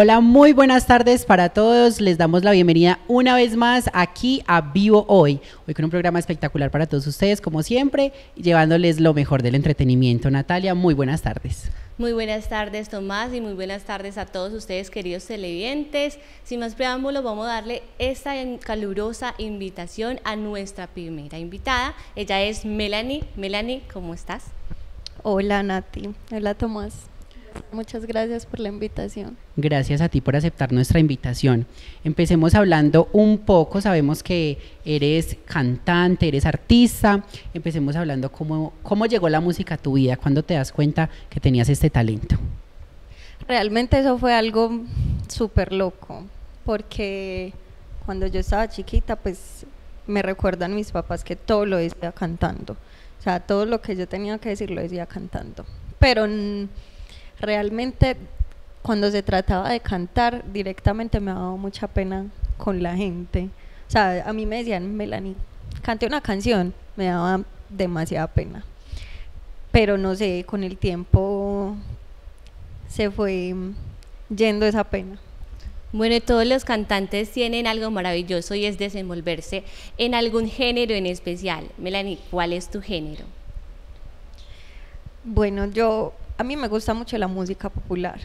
Hola, muy buenas tardes para todos. Les damos la bienvenida una vez más aquí a Vivo Hoy. Hoy con un programa espectacular para todos ustedes, como siempre, llevándoles lo mejor del entretenimiento. Natalia, muy buenas tardes. Muy buenas tardes, Tomás, y muy buenas tardes a todos ustedes, queridos televidentes. Sin más preámbulos, vamos a darle esta calurosa invitación a nuestra primera invitada. Ella es Melanie. Melanie, ¿cómo estás? Hola, Nati. Hola, Tomás. Muchas gracias por la invitación. Gracias a ti por aceptar nuestra invitación. Empecemos hablando un poco, sabemos que eres cantante, eres artista, empecemos hablando cómo, cómo llegó la música a tu vida, cuándo te das cuenta que tenías este talento. Realmente eso fue algo súper loco, porque cuando yo estaba chiquita, pues me recuerdan mis papás que todo lo decía cantando. O sea, todo lo que yo tenía que decir lo decía cantando. Pero realmente cuando se trataba de cantar directamente me ha dado mucha pena con la gente. O sea, a mí me decían, Melanie, cante una canción, me daba demasiada pena. Pero no sé, con el tiempo se fue yendo esa pena. Bueno, todos los cantantes tienen algo maravilloso y es desenvolverse en algún género en especial. Melanie, ¿cuál es tu género? Bueno, yo a mí me gusta mucho la música popular.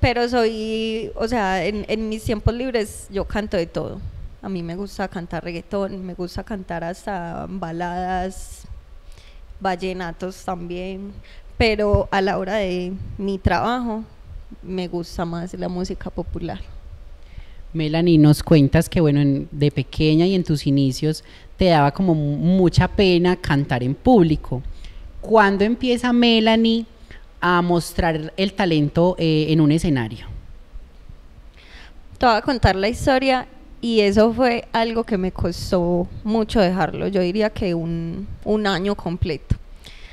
Pero soy, o sea, en, mis tiempos libres yo canto de todo. A mí me gusta cantar reggaetón, me gusta cantar hasta baladas, vallenatos también. Pero a la hora de mi trabajo me gusta más la música popular. Melanie, nos cuentas que bueno, de pequeña y en tus inicios te daba como mucha pena cantar en público ¿cuándo empieza Melanie a mostrar el talento eh, en un escenario? Te voy a contar la historia y eso fue algo que me costó mucho dejarlo. Yo diría que un, un año completo.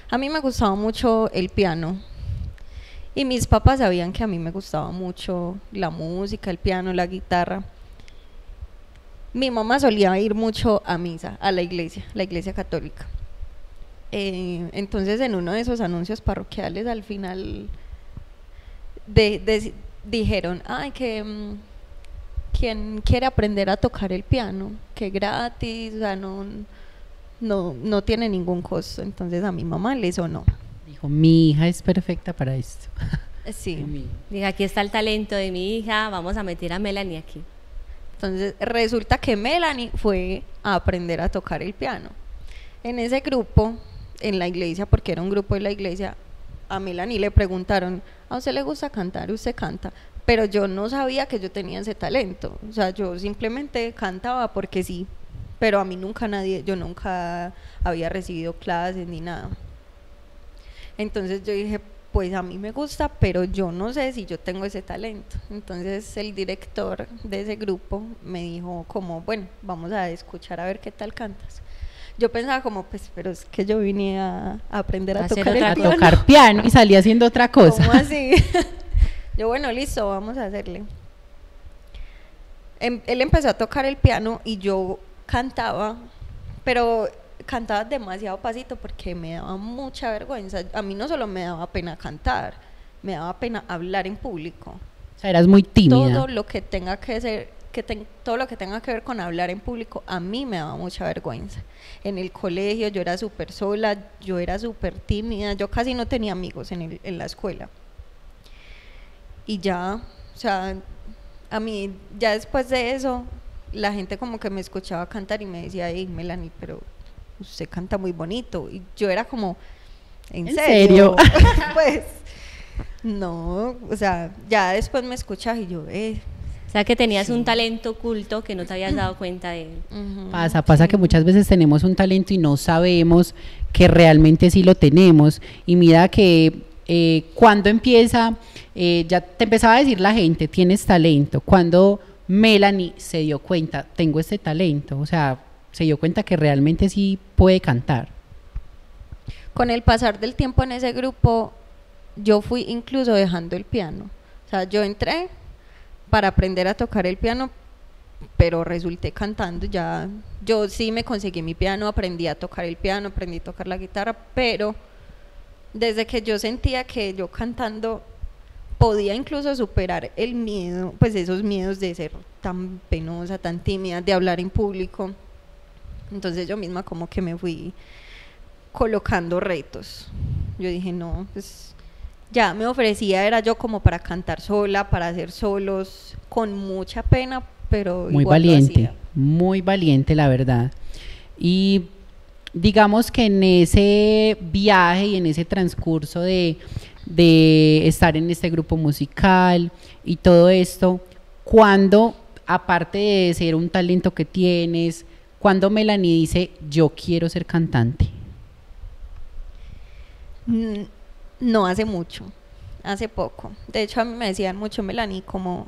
A mí me gustaba mucho el piano, y mis papás sabían que a mí me gustaba mucho la música, el piano, la guitarra. Mi mamá solía ir mucho a misa, a la iglesia, la iglesia católica. Eh, entonces, en uno de esos anuncios parroquiales, al final dijeron, ay, que mm, quien quiere aprender a tocar el piano, que gratis, o sea, no, tiene ningún costo. Entonces a mi mamá le hizo no. Dijo, mi hija es perfecta para esto. Sí. aquí está el talento de mi hija, vamos a meter a Melanie aquí. Entonces resulta que Melanie fue a aprender a tocar el piano. En ese grupo en la iglesia, porque era un grupo de la iglesia, a Melanie le preguntaron, ¿a usted le gusta cantar? ¿Usted canta? Pero yo no sabía que yo tenía ese talento. O sea, yo simplemente cantaba porque sí. Pero a mí nunca nadie, yo nunca había recibido clases ni nada. Entonces yo dije, pues a mí me gusta, pero yo no sé si yo tengo ese talento. Entonces el director de ese grupo me dijo como, bueno, vamos a escuchar a ver qué tal cantas. Yo pensaba como, pues, pero es que yo vine a, aprender a, tocar, piano. y salí haciendo otra cosa. ¿Cómo así? yo, bueno, listo, vamos a hacerle. Em, él empezó a tocar el piano y yo cantaba, pero cantaba demasiado pasito porque me daba mucha vergüenza. A mí no solo me daba pena cantar, me daba pena hablar en público. O sea, eras muy tímida. Todo lo que tenga que ser que todo lo que tenga que ver con hablar en público a mí me daba mucha vergüenza. En el colegio yo era súper sola, yo era súper tímida, yo casi no tenía amigos en, en la escuela. Y ya, o sea, a mí ya después de eso, la gente como que me escuchaba cantar y me decía, hey Melanie, pero usted canta muy bonito. Y yo era como, ¿en, serio? serio? pues, no, o sea, ya después me escuchaba y yo, eh o sea que tenías un talento oculto que no te habías dado cuenta de él. Pasa, pasa que muchas veces tenemos un talento y no sabemos que realmente sí lo tenemos. Y mira que eh, cuando empieza, eh, ya te empezaba a decir la gente, tienes talento. Cuando Melanie se dio cuenta, tengo este talento, o sea, se dio cuenta que realmente sí puede cantar. Con el pasar del tiempo en ese grupo, yo fui incluso dejando el piano. O sea, yo entré, para aprender a tocar el piano, pero resulté cantando ya. Yo sí me conseguí mi piano, aprendí a tocar el piano, aprendí a tocar la guitarra, pero desde que yo sentía que yo cantando podía incluso superar el miedo, pues esos miedos de ser tan penosa, tan tímida, de hablar en público. Entonces yo misma como que me fui colocando retos. Yo dije, no, pues ya me ofrecía, era yo como para cantar sola, para hacer solos, con mucha pena, pero... Muy valiente, muy valiente la verdad. Y digamos que en ese viaje y en ese transcurso de, estar en este grupo musical y todo esto, cuando, aparte de ser un talento que tienes, cuando Melanie dice, yo quiero ser cantante? Mm, no hace mucho, hace poco. De hecho, a mí me decían mucho, Melanie, como,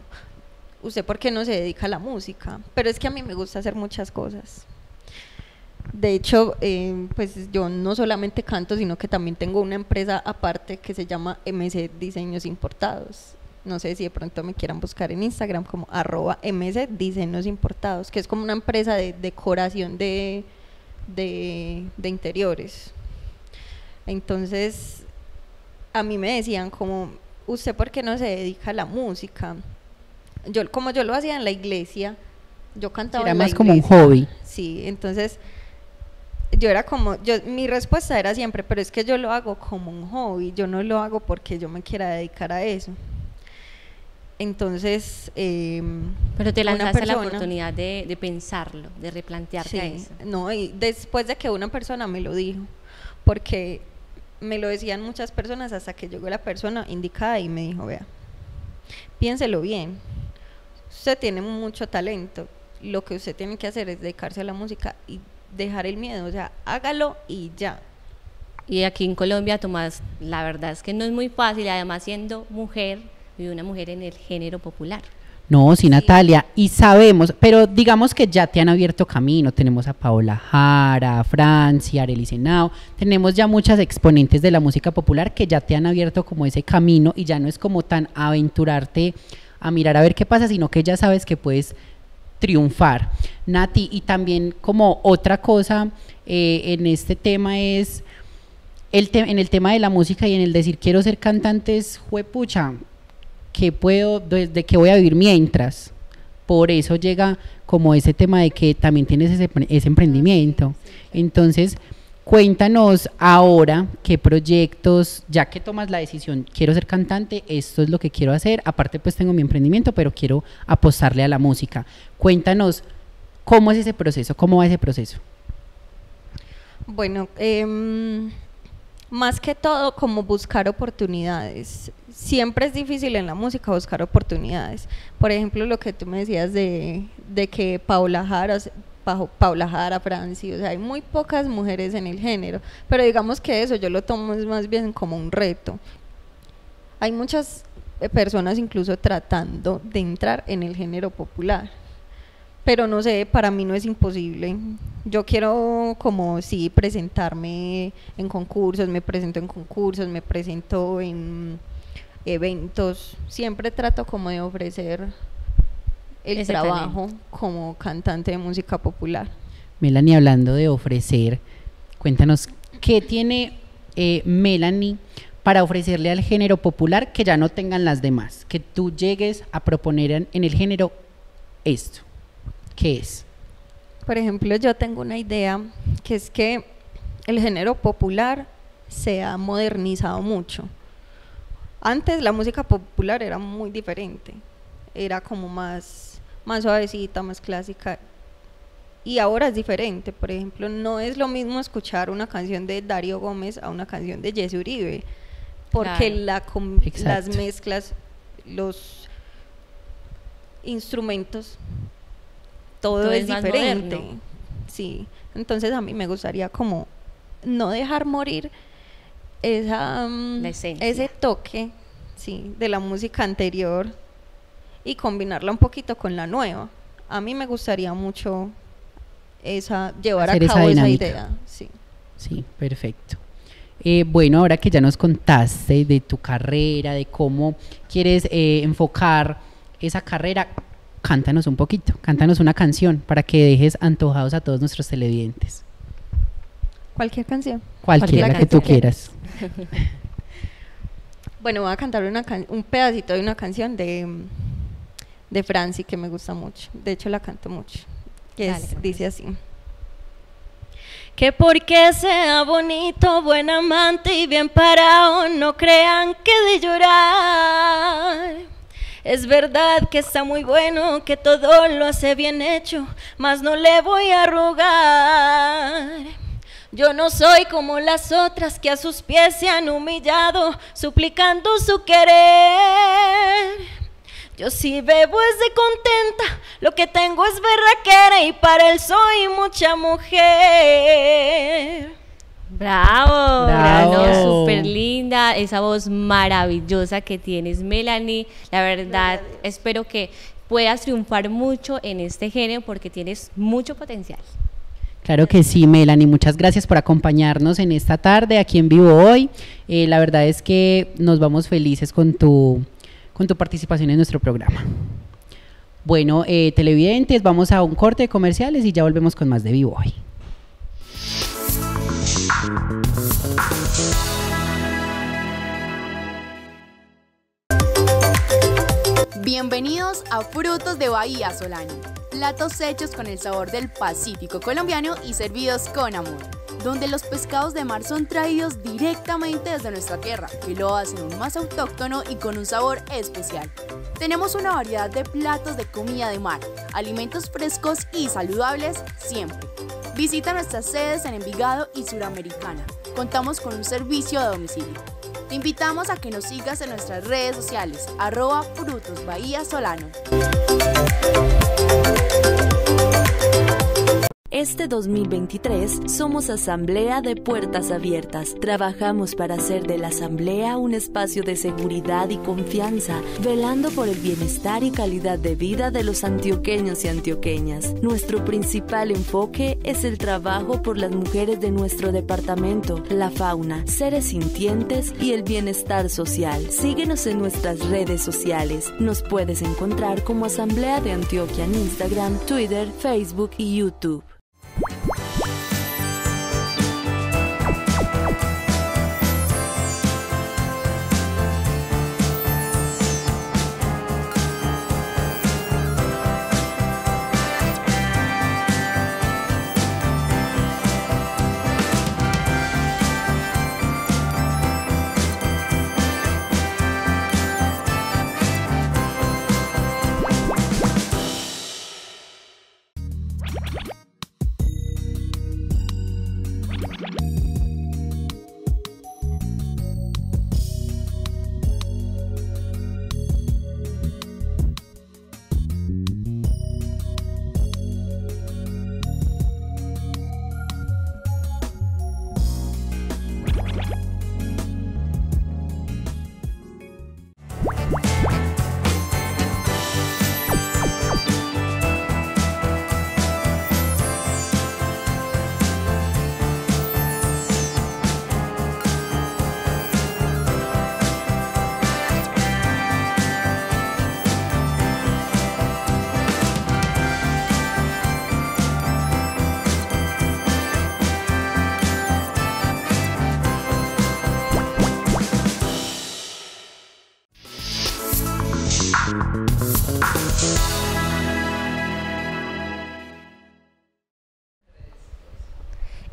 ¿usted por qué no se dedica a la música? Pero es que a mí me gusta hacer muchas cosas. De hecho, eh, pues yo no solamente canto, sino que también tengo una empresa aparte que se llama MC Diseños Importados. No sé si de pronto me quieran buscar en Instagram como arroba MC Diseños Importados, que es como una empresa de decoración de interiores. Entonces, a mí me decían como, ¿usted por qué no se dedica a la música? Yo, como yo lo hacía en la iglesia, yo cantaba. Era más como un hobby. Sí, entonces yo era como, yo, mi respuesta era siempre, pero es que yo lo hago como un hobby, yo no lo hago porque yo me quiera dedicar a eso. Entonces, em, pero te lanzaste la oportunidad de, pensarlo, de replantearte eso. No, y después de que una persona me lo dijo, porque me lo decían muchas personas hasta que llegó la persona indicada y me dijo, vea, piénselo bien, usted tiene mucho talento, lo que usted tiene que hacer es dedicarse a la música y dejar el miedo, o sea, hágalo y ya. Y aquí en Colombia, Tomás, la verdad es que no es muy fácil, además siendo mujer y una mujer en el género popular. No, sí, Natalia, y sabemos, pero digamos que ya te han abierto camino, tenemos a Paola Jara, a Francia, Arely Senao, tenemos ya muchas exponentes de la música popular que ya te han abierto como ese camino y ya no es como tan aventurarte a mirar a ver qué pasa, sino que ya sabes que puedes triunfar. Nati, y también como otra cosa eh, en este tema es, el en el tema de la música y en el decir quiero ser cantante es juepucha, que puedo, desde que voy a vivir mientras. Por eso llega como ese tema de que también tienes ese, emprendimiento. Ah, Entonces, cuéntanos ahora qué proyectos, ya que tomas la decisión, quiero ser cantante, esto es lo que quiero hacer, aparte pues tengo mi emprendimiento, pero quiero apostarle a la música. Cuéntanos cómo es ese proceso, cómo va ese proceso. Bueno, em, más que todo como buscar oportunidades. Siempre es difícil en la música buscar oportunidades. Por ejemplo, lo que tú me decías de, de que Paula Jara, Paula Jara, Franci, o sea, hay muy pocas mujeres en el género, pero digamos que eso yo lo tomo más bien como un reto. Hay muchas eh, personas incluso tratando de entrar en el género popular pero no sé, para mí no es imposible. Yo quiero como sí presentarme en concursos, me presento en concursos, me presento en eventos, siempre trato como de ofrecer el trabajo como cantante de música popular. Melanie, hablando de ofrecer, cuéntanos, ¿qué tiene eh, Melanie para ofrecerle al género popular que ya no tengan las demás? Que tú llegues a proponer en el género esto. ¿qué es? Por ejemplo, yo tengo una idea que es que el género popular se ha modernizado mucho. Antes la música popular era muy diferente, era como más, más suavecita, más clásica. Y ahora es diferente, por ejemplo, no es lo mismo escuchar una canción de Darío Gómez a una canción de Jesse Uribe, porque las mezclas, los instrumentos todo, es, diferente. Sí, entonces a mí me gustaría como no dejar morir esa, mm, ese toque sí, de la música anterior y combinarla un poquito con la nueva. A mí me gustaría mucho esa, llevar a cabo esa, idea. Sí, perfecto. Eh, bueno, ahora que ya nos contaste de tu carrera, de cómo quieres eh, enfocar esa carrera, cántanos un poquito, cántanos una canción para que dejes antojados a todos nuestros televidentes. Cualquier canción. Cualquiera, Cualquier que tú quieras. bueno, voy a cantarle una un pedacito de una canción de, de Franci que me gusta mucho. De hecho, la canto mucho. Que dice así que porque sea bonito, buen amante y bien parado, no crean que de llorar. Es verdad que está muy bueno, que todo lo hace bien hecho, mas no le voy a rogar. Yo no soy como las otras que a sus pies se han humillado, suplicando su querer. Yo sí bebo es de contenta, lo que tengo es berraquera y para él soy mucha mujer. Bravo, Bravo. súper linda, esa voz maravillosa que tienes, Melanie. La verdad, espero que puedas triunfar mucho en este género porque tienes mucho potencial. Claro que sí, Melanie. Muchas gracias por acompañarnos en esta tarde aquí en vivo hoy. Eh, la verdad es que nos vamos felices con tu, con tu participación en nuestro programa. Bueno, eh, televidentes, vamos a un corte de comerciales y ya volvemos con más de vivo hoy. Bienvenidos a Frutos de Bahía Solano, platos hechos con el sabor del Pacífico colombiano y servidos con amor, donde los pescados de mar son traídos directamente desde nuestra tierra, que lo hacen más autóctono y con un sabor especial. Tenemos una variedad de platos de comida de mar, alimentos frescos y saludables siempre. Visita nuestras sedes en Envigado y Suramericana. Contamos con un servicio de domicilio. Te invitamos a que nos sigas en nuestras redes sociales, arroba Bahía Solano. Este 2023 somos Asamblea de Puertas Abiertas. Trabajamos para hacer de la Asamblea un espacio de seguridad y confianza, velando por el bienestar y calidad de vida de los antioqueños y antioqueñas. Nuestro principal enfoque es el trabajo por las mujeres de nuestro departamento, la fauna, seres sintientes y el bienestar social. Síguenos en nuestras redes sociales. Nos puedes encontrar como Asamblea de Antioquia en Instagram, Twitter, Facebook y YouTube.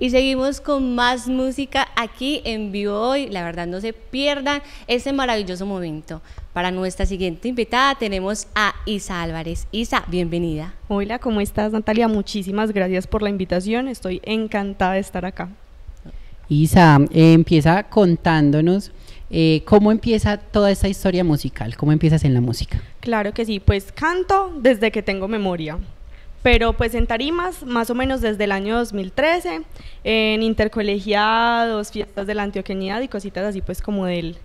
y seguimos con más música aquí en vivo hoy. La verdad, no se pierdan ese maravilloso momento. Para nuestra siguiente invitada tenemos a Isa Álvarez. Isa, bienvenida. Hola, ¿cómo estás Natalia? Muchísimas gracias por la invitación. Estoy encantada de estar acá. Isa, eh, empieza contándonos eh, cómo empieza toda esta historia musical, cómo empiezas en la música. Claro que sí, pues canto desde que tengo memoria pero pues en tarimas, más o menos desde el año 2013, en intercolegiados, fiestas de la antioqueñidad y cositas así pues como del,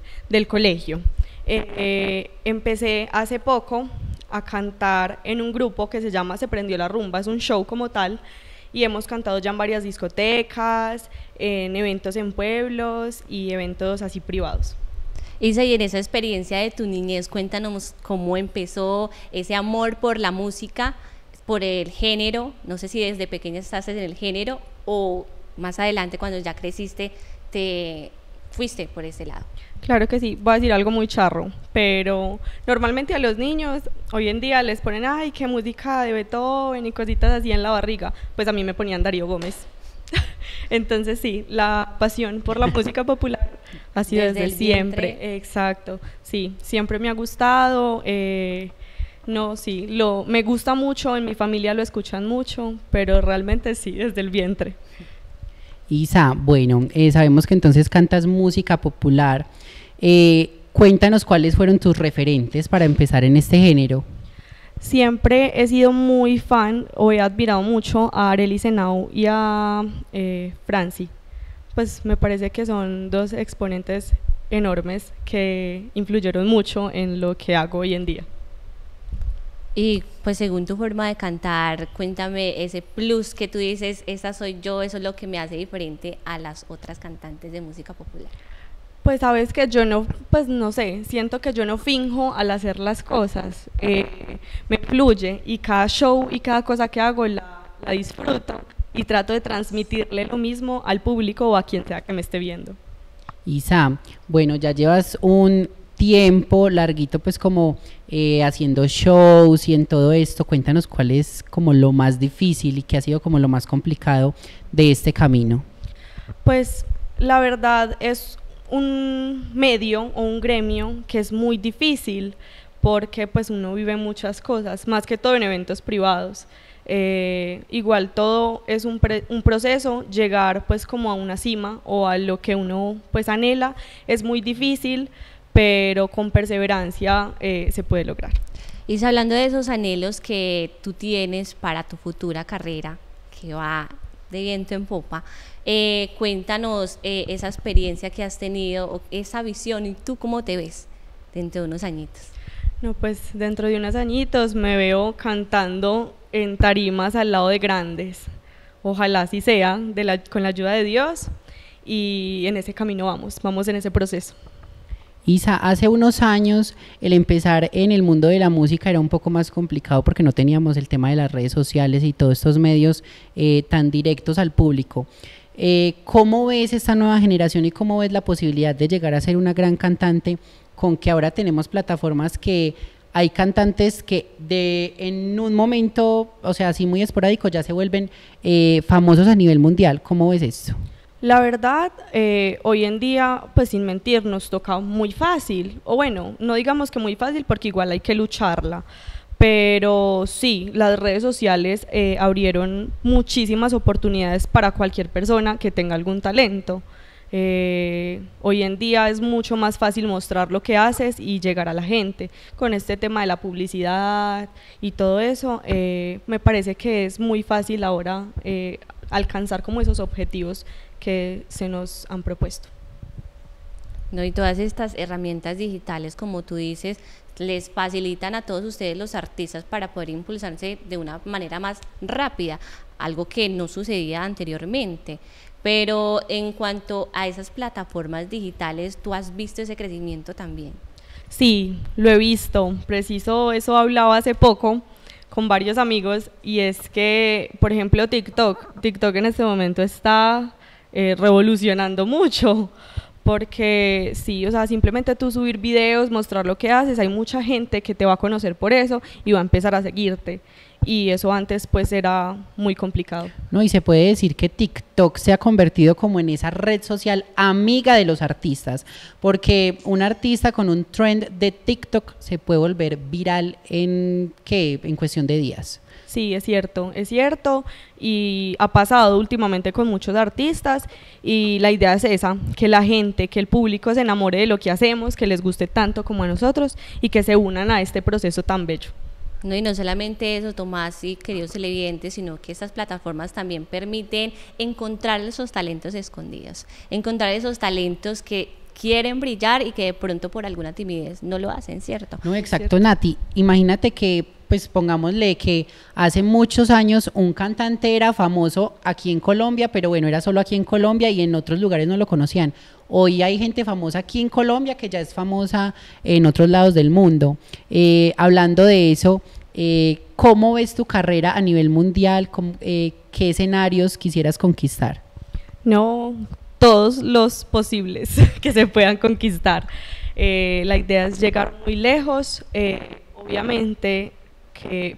colegio. Eh, eh, empecé hace poco a cantar en un grupo que se llama Se Prendió la Rumba, es un show como tal, y hemos cantado ya en varias discotecas, en eventos en pueblos y eventos así privados. Isa, y en esa experiencia de tu niñez, cuéntanos cómo empezó ese amor por la música por el género, no sé si desde pequeñas estás en el género o más adelante cuando ya creciste te fuiste por ese lado. Claro que sí, voy a decir algo muy charro, pero normalmente a los niños hoy en día les ponen, ay, qué música de Beethoven y cositas así en la barriga, pues a mí me ponían Darío Gómez. Entonces sí, la pasión por la música popular ha sido desde, siempre, exacto, sí, siempre me ha gustado. Eh, no, sí, lo, me gusta mucho, en mi familia lo escuchan mucho, pero realmente sí, desde el vientre. Isa, bueno, eh, sabemos que entonces cantas música popular. Eh, cuéntanos cuáles fueron tus referentes para empezar en este género. Siempre he sido muy fan o he admirado mucho a Arely Senau y a eh, Franci. Pues me parece que son dos exponentes enormes que influyeron mucho en lo que hago hoy en día. Y pues según tu forma de cantar, cuéntame ese plus que tú dices, esa soy yo, eso es lo que me hace diferente a las otras cantantes de música popular. Pues sabes que yo no, pues no sé, siento que yo no finjo al hacer las cosas, eh, me fluye y cada show y cada cosa que hago la, la disfruto y trato de transmitirle lo mismo al público o a quien sea que me esté viendo. Isa, bueno, ya llevas un tiempo larguito pues como eh, haciendo shows y en todo esto, cuéntanos cuál es como lo más difícil y qué ha sido como lo más complicado de este camino. Pues la verdad es un medio o un gremio que es muy difícil porque pues uno vive muchas cosas, más que todo en eventos privados. Eh, igual todo es un, proceso, llegar pues como a una cima o a lo que uno pues anhela es muy difícil pero con perseverancia eh, se puede lograr. Y hablando de esos anhelos que tú tienes para tu futura carrera, que va de viento en popa, eh, cuéntanos eh, esa experiencia que has tenido, esa visión y tú cómo te ves dentro de unos añitos. No, pues dentro de unos añitos me veo cantando en tarimas al lado de grandes. Ojalá así sea, con la ayuda de Dios. Y en ese camino vamos, vamos en ese proceso. Isa, hace unos años el empezar en el mundo de la música era un poco más complicado porque no teníamos el tema de las redes sociales y todos estos medios eh, tan directos al público. Eh, ¿Cómo ves esta nueva generación y cómo ves la posibilidad de llegar a ser una gran cantante con que ahora tenemos plataformas que hay cantantes que de en un momento, o sea, así muy esporádico, ya se vuelven eh, famosos a nivel mundial? ¿Cómo ves esto? La verdad, eh, hoy en día, pues sin mentir, nos toca muy fácil, o bueno, no digamos que muy fácil porque igual hay que lucharla, pero sí, las redes sociales eh, abrieron muchísimas oportunidades para cualquier persona que tenga algún talento. Eh, hoy en día es mucho más fácil mostrar lo que haces y llegar a la gente. Con este tema de la publicidad y todo eso, me parece que es muy fácil ahora alcanzar como esos objetivos que se nos han propuesto. No, y todas estas herramientas digitales, como tú dices, les facilitan a todos ustedes los artistas para poder impulsarse de una manera más rápida, algo que no sucedía anteriormente. Pero en cuanto a esas plataformas digitales, ¿tú has visto ese crecimiento también? Sí, lo he visto. Preciso, eso hablaba hace poco con varios amigos y es que, por ejemplo, TikTok. TikTok en este momento está eh, revolucionando mucho. Porque si o sea, simplemente tú subir videos, mostrar lo que haces, hay mucha gente que te va a conocer por eso y va a empezar a seguirte y eso antes pues era muy complicado. No, y se puede decir que TikTok se ha convertido como en esa red social amiga de los artistas, porque un artista con un trend de TikTok se puede volver viral en qué, en cuestión de días. Sí, es cierto, es cierto. Y ha pasado últimamente con muchos artistas. Y la idea es esa, que la gente, que el público se enamore de lo que hacemos, que les guste tanto como a nosotros y que se unan a este proceso tan bello. No, y no solamente eso, Tomás y queridos televidentes, sino que estas plataformas también permiten encontrar esos talentos escondidos, encontrar esos talentos que quieren brillar y que de pronto por alguna timidez no lo hacen, ¿cierto? No, exacto, Nati. Imagínate que pues pongámosle que hace muchos años un cantante era famoso aquí en Colombia, pero bueno, era solo aquí en Colombia y en otros lugares no lo conocían. Hoy hay gente famosa aquí en Colombia que ya es famosa en otros lados del mundo. Eh, hablando de eso, eh, ¿cómo ves tu carrera a nivel mundial? Eh, ¿Qué escenarios quisieras conquistar? No, todos los posibles que se puedan conquistar. la idea es llegar muy lejos obviamente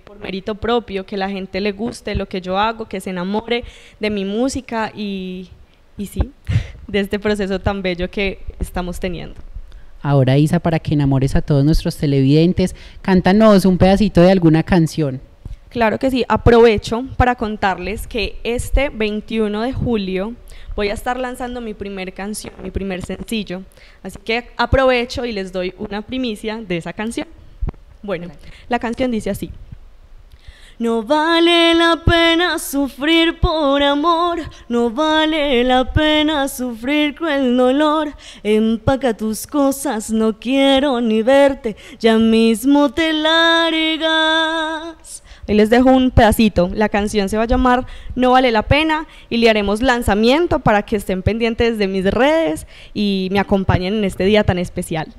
por mérito propio, que la gente le guste lo que yo hago, que se enamore de mi música y, y sí, de este proceso tan bello que estamos teniendo. Ahora Isa, para que enamores a todos nuestros televidentes, cántanos un pedacito de alguna canción. Claro que sí, aprovecho para contarles que este 21 de julio voy a estar lanzando mi primer canción, mi primer sencillo. Así que aprovecho y les doy una primicia de esa canción. Bueno, la canción dice así. No vale la pena sufrir por amor, no vale la pena sufrir con el dolor. Empaca tus cosas, no quiero ni verte, ya mismo te largas. Ahí les dejo un pedacito. La canción se va a llamar No vale la pena y le haremos lanzamiento para que estén pendientes de mis redes y me acompañen en este día tan especial.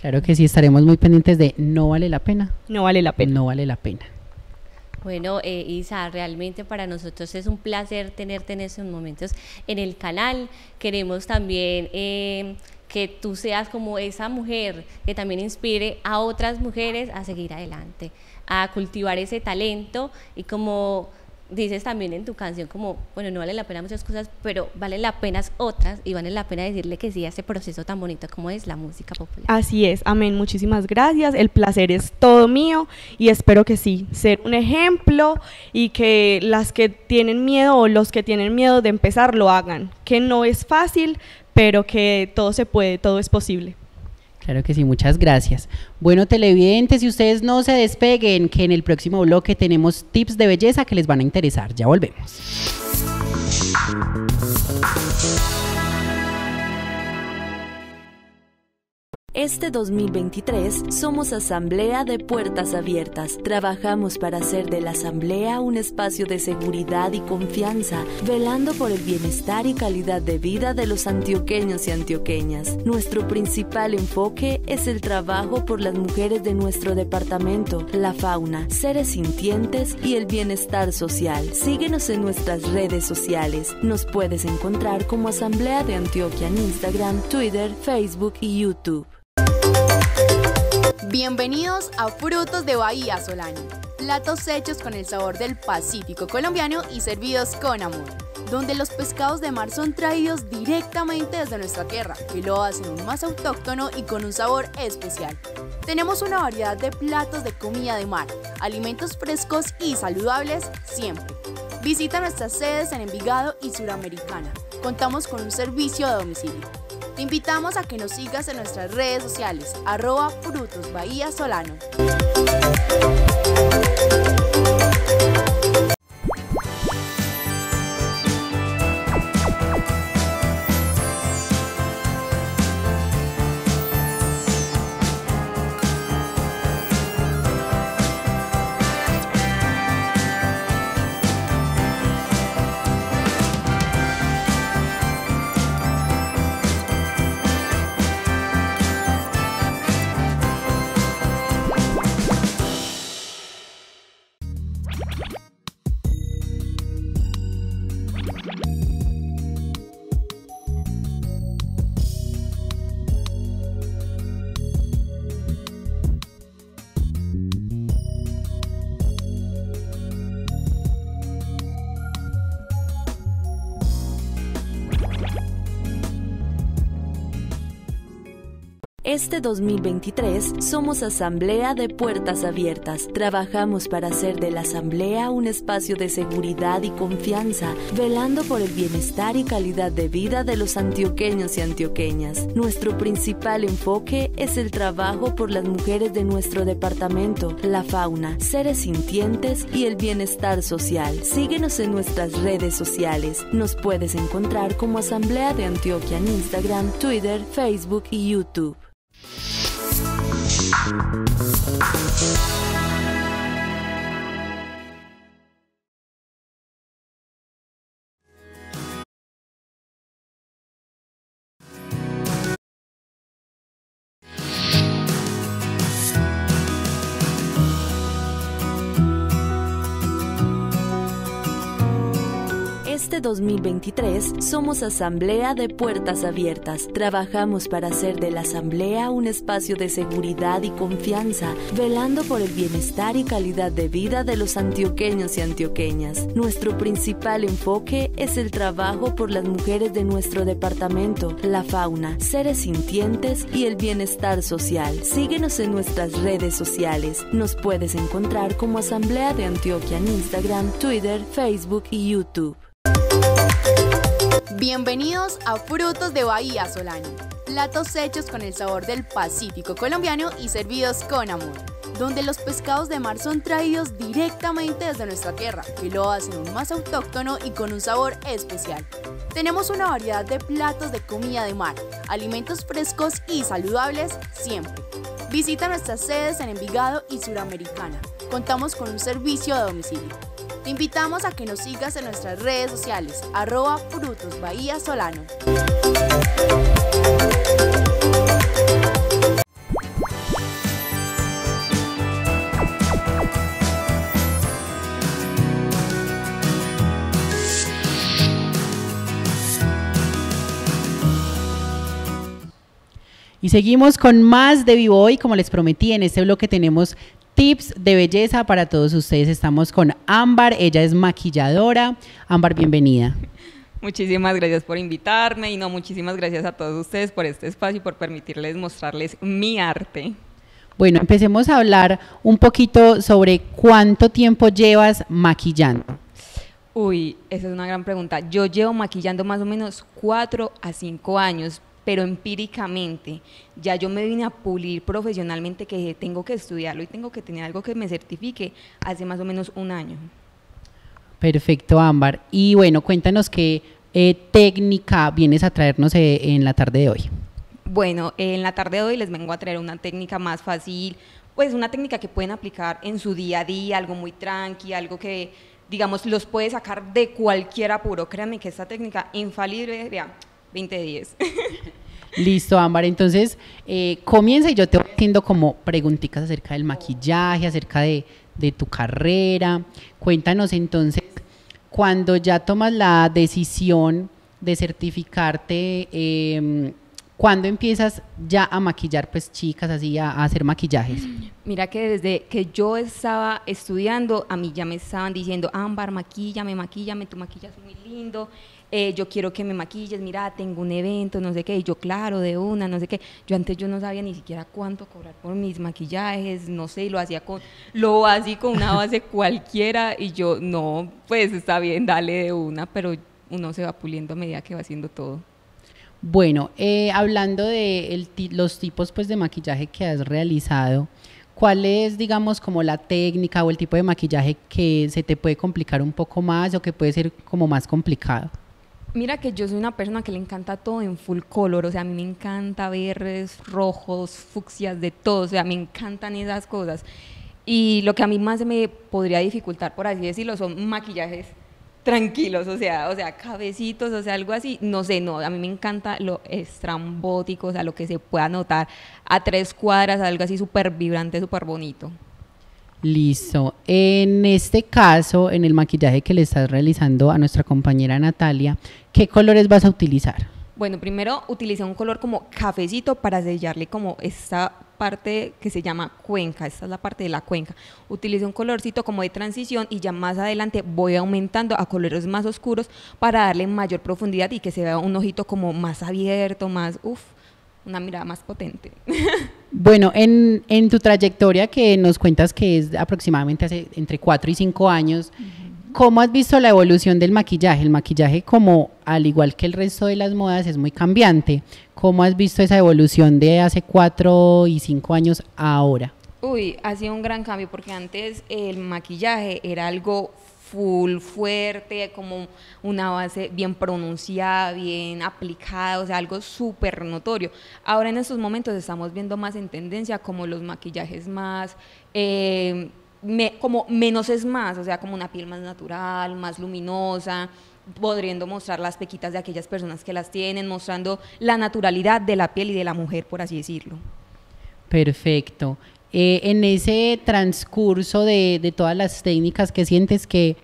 Claro que sí, estaremos muy pendientes de no vale la pena. No vale la pena. No vale la pena. Bueno, eh, Isa, realmente para nosotros es un placer tenerte en estos momentos en el canal. Queremos también eh, que tú seas como esa mujer que también inspire a otras mujeres a seguir adelante, a cultivar ese talento y como dices también en tu canción como, bueno, no vale la pena muchas cosas, pero vale la pena otras y vale la pena decirle que sí a ese proceso tan bonito como es la música popular. Así es, amén, muchísimas gracias, el placer es todo mío y espero que sí, ser un ejemplo y que las que tienen miedo o los que tienen miedo de empezar lo hagan, que no es fácil, pero que todo se puede, todo es posible. Claro que sí, muchas gracias. Bueno, televidentes, si ustedes no se despeguen, que en el próximo bloque tenemos tips de belleza que les van a interesar. Ya volvemos. Este 2023 somos Asamblea de Puertas Abiertas. Trabajamos para hacer de la Asamblea un espacio de seguridad y confianza, velando por el bienestar y calidad de vida de los antioqueños y antioqueñas. Nuestro principal enfoque es el trabajo por las mujeres de nuestro departamento, la fauna, seres sintientes y el bienestar social. Síguenos en nuestras redes sociales. Nos puedes encontrar como Asamblea de Antioquia en Instagram, Twitter, Facebook y YouTube. Bienvenidos a Frutos de Bahía Solano, platos hechos con el sabor del Pacífico colombiano y servidos con amor, donde los pescados de mar son traídos directamente desde nuestra tierra, que lo hacen un más autóctono y con un sabor especial. Tenemos una variedad de platos de comida de mar, alimentos frescos y saludables siempre. Visita nuestras sedes en Envigado y Suramericana. Contamos con un servicio de domicilio. Te invitamos a que nos sigas en nuestras redes sociales, arroba Frutos Bahía Solano. Este 2023 somos Asamblea de Puertas Abiertas. Trabajamos para hacer de la Asamblea un espacio de seguridad y confianza, velando por el bienestar y calidad de vida de los antioqueños y antioqueñas. Nuestro principal enfoque es el trabajo por las mujeres de nuestro departamento, la fauna, seres sintientes y el bienestar social. Síguenos en nuestras redes sociales. Nos puedes encontrar como Asamblea de Antioquia en Instagram, Twitter, Facebook y YouTube. Thank you. este 2023 somos Asamblea de Puertas Abiertas. Trabajamos para hacer de la Asamblea un espacio de seguridad y confianza, velando por el bienestar y calidad de vida de los antioqueños y antioqueñas. Nuestro principal enfoque es el trabajo por las mujeres de nuestro departamento, la fauna, seres sintientes y el bienestar social. Síguenos en nuestras redes sociales. Nos puedes encontrar como Asamblea de Antioquia en Instagram, Twitter, Facebook y YouTube. Bienvenidos a Frutos de Bahía Solano, platos hechos con el sabor del Pacífico colombiano y servidos con amor, donde los pescados de mar son traídos directamente desde nuestra tierra, que lo hacen más autóctono y con un sabor especial. Tenemos una variedad de platos de comida de mar, alimentos frescos y saludables siempre. Visita nuestras sedes en Envigado y Suramericana. Contamos con un servicio a domicilio. Te invitamos a que nos sigas en nuestras redes sociales, arroba Frutos Bahía Solano. Y seguimos con más de Vivo Hoy, como les prometí, en este bloque tenemos tips de belleza para todos ustedes. Estamos con Ámbar, ella es maquilladora. Ámbar, bienvenida. Muchísimas gracias por invitarme y no, muchísimas gracias a todos ustedes por este espacio y por permitirles mostrarles mi arte. Bueno, empecemos a hablar un poquito sobre cuánto tiempo llevas maquillando. Uy, esa es una gran pregunta. Yo llevo maquillando más o menos cuatro a cinco años, pero empíricamente. Ya yo me vine a pulir profesionalmente que tengo que estudiarlo y tengo que tener algo que me certifique hace más o menos un año. Perfecto, Ámbar. Y bueno, cuéntanos qué eh, técnica vienes a traernos eh, en la tarde de hoy. Bueno, en la tarde de hoy les vengo a traer una técnica más fácil, pues una técnica que pueden aplicar en su día a día, algo muy tranqui, algo que digamos los puede sacar de cualquier apuro. Créanme que esta técnica infalible, vea, 20 de Listo, Ámbar. Entonces, eh, comienza y yo te voy haciendo como preguntitas acerca del maquillaje, acerca de, tu carrera. Cuéntanos entonces, cuando ya tomas la decisión de certificarte, eh, ¿cuándo empiezas ya a maquillar, pues chicas, así a, hacer maquillajes? Mira que desde que yo estaba estudiando, a mí ya me estaban diciendo, Ámbar, maquillame, maquillame, tu maquillaje es muy lindo. Eh, yo quiero que me maquilles, mira, tengo un evento, no sé qué, y yo claro, de una, no sé qué. Yo antes yo no sabía ni siquiera cuánto cobrar por mis maquillajes, no sé, lo hacía con, lo hacía con una base cualquiera, y yo, no, pues está bien, dale de una, pero uno se va puliendo a medida que va haciendo todo. Bueno, eh, hablando de los tipos pues, de maquillaje que has realizado, ¿cuál es, digamos, como la técnica o el tipo de maquillaje que se te puede complicar un poco más o que puede ser como más complicado? Mira que yo soy una persona que le encanta todo en full color, o sea, a mí me encanta verdes, rojos, fucsias, de todo, o sea, me encantan esas cosas. Y lo que a mí más me podría dificultar, por así decirlo, son maquillajes tranquilos, o sea, o sea, cabecitos, o sea, algo así, no sé, no, a mí me encanta lo estrambótico, o sea, lo que se pueda notar a tres cuadras, algo así súper vibrante, súper bonito. Listo. En este caso, en el maquillaje que le estás realizando a nuestra compañera Natalia, ¿qué colores vas a utilizar? Bueno, primero utilicé un color como cafecito para sellarle como esta parte que se llama cuenca, esta es la parte de la cuenca. Utilicé un colorcito como de transición y ya más adelante voy aumentando a colores más oscuros para darle mayor profundidad y que se vea un ojito como más abierto, más, uff, una mirada más potente. Bueno, en, tu trayectoria que nos cuentas que es aproximadamente hace entre 4 y 5 años, ¿cómo has visto la evolución del maquillaje? El maquillaje como al igual que el resto de las modas es muy cambiante. ¿Cómo has visto esa evolución de hace 4 y 5 años ahora? Uy, ha sido un gran cambio porque antes el maquillaje era algo full fuerte, como una base bien pronunciada, bien aplicada, o sea, algo súper notorio. Ahora en estos momentos estamos viendo más en tendencia como los maquillajes más... Eh, como menos es más, o sea, como una piel más natural, más luminosa, podriendo mostrar las pequitas de aquellas personas que las tienen, mostrando la naturalidad de la piel y de la mujer, por así decirlo. Perfecto. Eh, en ese transcurso de, todas las técnicas que sientes que,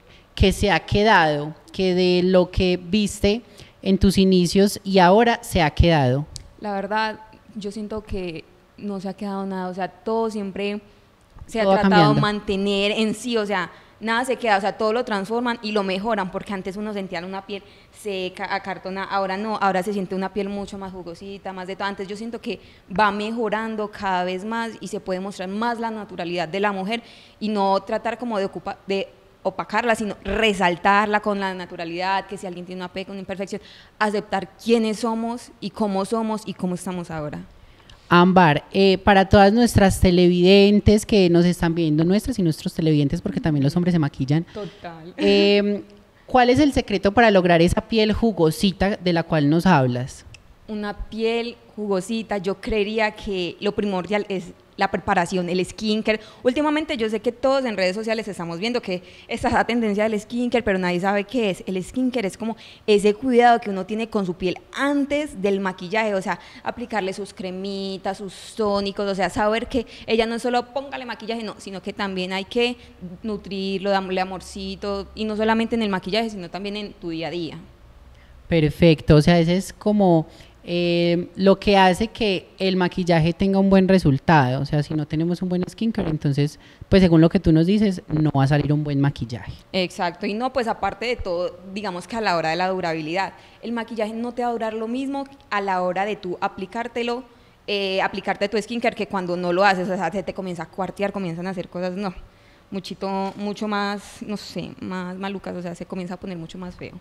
se ha quedado, que de lo que viste en tus inicios y ahora se ha quedado. La verdad, yo siento que no se ha quedado nada, o sea, todo siempre se ha tratado de mantener en sí, o sea, nada se queda, o sea, todo lo transforman y lo mejoran, porque antes uno sentía una piel seca, acartona, ahora no, ahora se siente una piel mucho más jugosita, más de todo. Antes yo siento que va mejorando cada vez más y se puede mostrar más la naturalidad de la mujer y no tratar como de de opacarla, sino resaltarla con la naturalidad, que si alguien tiene una peca, una imperfección, aceptar quiénes somos y cómo somos y cómo estamos ahora. Ámbar, eh, para todas nuestras televidentes que nos están viendo, nuestras y nuestros televidentes, porque también los hombres se maquillan. Total. Em, ¿Cuál es el secreto para lograr esa piel jugosita de la cual nos hablas? Una piel jugosita, yo creería que lo primordial es la preparación, el skincare. Últimamente yo sé que todos en redes sociales estamos viendo que esta es la tendencia del skincare, pero nadie sabe qué es. El skincare es como ese cuidado que uno tiene con su piel antes del maquillaje, o sea, aplicarle sus cremitas, sus tónicos, o sea, saber que ella no solo póngale maquillaje, sino que también hay que nutrirlo, darle amorcito, y no solamente en el maquillaje, sino también en tu día a día. Perfecto, o sea, ese es como eh, lo que hace que el maquillaje tenga un buen resultado. O sea, si no tenemos un buen skincare, entonces, pues según lo que tú nos dices, no va a salir un buen maquillaje. Exacto, y no, pues aparte de todo, digamos que a la hora de la durabilidad, el maquillaje no te va a durar lo mismo a la hora de tú aplicártelo. Eh, aplicarte tu skincare que cuando no lo haces, o sea, se te comienza a cuartear, comienzan a hacer cosas, no, muchito, mucho más, no sé, más malucas, o sea, se comienza a poner mucho más feo.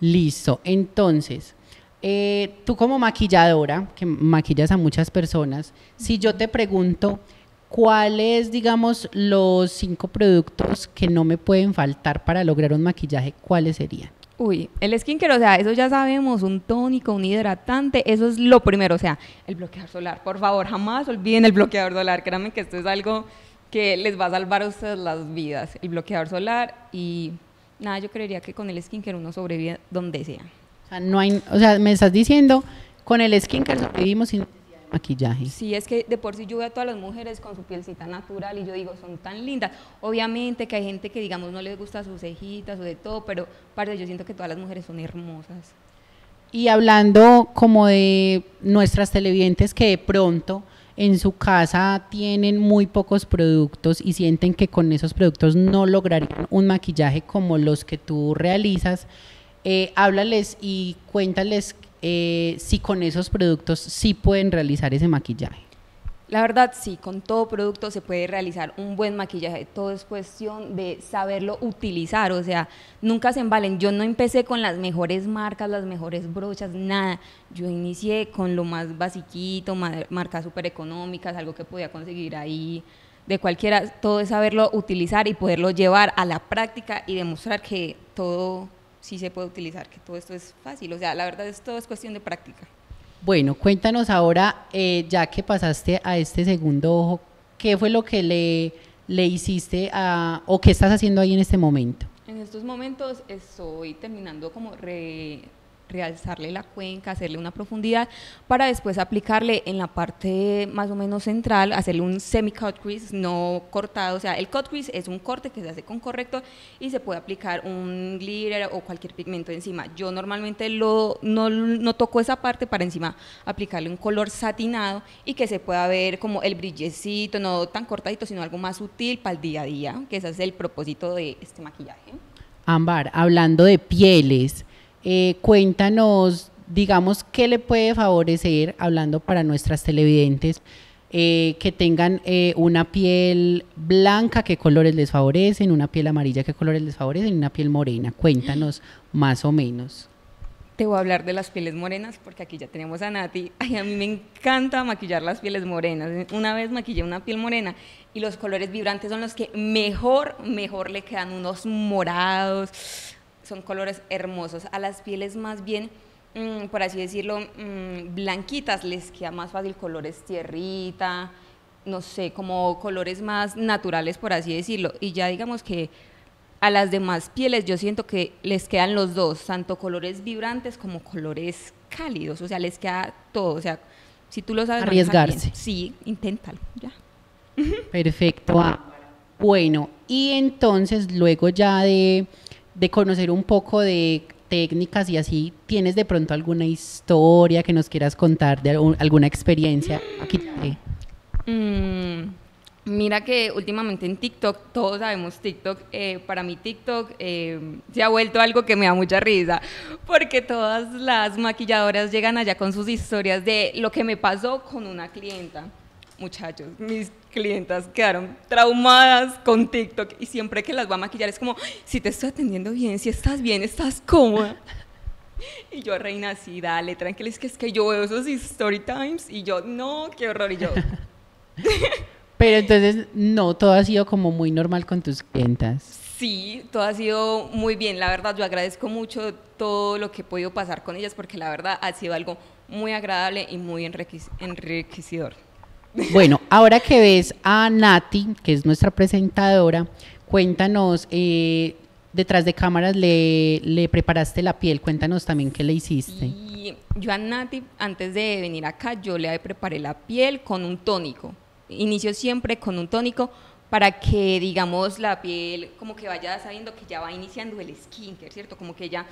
Listo, entonces, eh, tú como maquilladora, que maquillas a muchas personas, si yo te pregunto cuáles, digamos, los cinco productos que no me pueden faltar para lograr un maquillaje, ¿cuáles serían? Uy, el skincare, o sea, eso ya sabemos, un tónico, un hidratante, eso es lo primero, o sea, el bloqueador solar, por favor, jamás olviden el bloqueador solar, créanme que esto es algo que les va a salvar a ustedes las vidas, el bloqueador solar y nada, yo creería que con el skincare uno sobrevive donde sea no hay, o sea, me estás diciendo, con el skin skincare sobrevivimos sin maquillaje. Sí, es que de por sí yo veo a todas las mujeres con su pielcita natural y yo digo, son tan lindas. Obviamente que hay gente que, digamos, no les gusta sus cejitas o de todo, pero parte yo siento que todas las mujeres son hermosas. Y hablando como de nuestras televidentes que de pronto en su casa tienen muy pocos productos y sienten que con esos productos no lograrían un maquillaje como los que tú realizas, eh, háblales y cuéntales eh, si con esos productos sí pueden realizar ese maquillaje. La verdad, sí, con todo producto se puede realizar un buen maquillaje. Todo es cuestión de saberlo utilizar, o sea, nunca se embalen. Yo no empecé con las mejores marcas, las mejores brochas, nada. Yo inicié con lo más basiquito, marcas súper económicas, algo que podía conseguir ahí de cualquiera. Todo es saberlo utilizar y poderlo llevar a la práctica y demostrar que todo sí se puede utilizar, que todo esto es fácil. O sea, la verdad es todo es cuestión de práctica. Bueno, cuéntanos ahora, eh, ya que pasaste a este segundo ojo, ¿qué fue lo que le, le hiciste a, o qué estás haciendo ahí en este momento? En estos momentos estoy terminando como re, realzarle la cuenca, hacerle una profundidad, para después aplicarle en la parte más o menos central, hacerle un semi-cut crease, no cortado. O sea, el cut crease es un corte que se hace con correcto y se puede aplicar un glitter o cualquier pigmento encima. Yo normalmente lo, no, no toco esa parte para encima aplicarle un color satinado y que se pueda ver como el brillecito, no tan cortadito, sino algo más sutil para el día a día, que ese es el propósito de este maquillaje. Ambar, hablando de pieles, eh, cuéntanos, digamos, qué le puede favorecer, hablando para nuestras televidentes, eh, que tengan eh, una piel blanca, qué colores les favorecen, una piel amarilla, qué colores les favorecen, una piel morena. Cuéntanos más o menos. Te voy a hablar de las pieles morenas porque aquí ya tenemos a Nati. a mí me encanta maquillar las pieles morenas. Una vez maquillé una piel morena y los colores vibrantes son los que mejor, mejor le quedan unos morados son colores hermosos. A las pieles más bien, mm, por así decirlo, mm, blanquitas les queda más fácil colores tierrita, no sé, como colores más naturales, por así decirlo. Y ya digamos que a las demás pieles yo siento que les quedan los dos, tanto colores vibrantes como colores cálidos, o sea, les queda todo, o sea, si tú lo sabes arriesgarse. sí, inténtalo, ya. Perfecto. Ah, bueno, y entonces luego ya de de conocer un poco de técnicas y así, ¿tienes de pronto alguna historia que nos quieras contar de alguna experiencia? Aquí mm, mira que últimamente en TikTok, todos sabemos TikTok, eh, para mí TikTok eh, se ha vuelto algo que me da mucha risa, porque todas las maquilladoras llegan allá con sus historias de lo que me pasó con una clienta muchachos, mis clientas quedaron traumadas con TikTok y siempre que las va a maquillar es como, si te estoy atendiendo bien, si estás bien, estás cómoda. Y yo, reina, sí, dale, tranquila, es que es que yo veo esos story times y yo, no, qué horror, y yo. Pero entonces, no, todo ha sido como muy normal con tus clientas. Sí, todo ha sido muy bien, la verdad, yo agradezco mucho todo lo que he podido pasar con ellas porque la verdad ha sido algo muy agradable y muy enriquecedor. Bueno, ahora que ves a Nati, que es nuestra presentadora, cuéntanos, eh, detrás de cámaras le, preparaste la piel, cuéntanos también qué le hiciste. yo a Nati, antes de venir acá, yo le preparé la piel con un tónico. Inicio siempre con un tónico para que, digamos, la piel como que vaya sabiendo que ya va iniciando el skincare, ¿cierto? Como que ya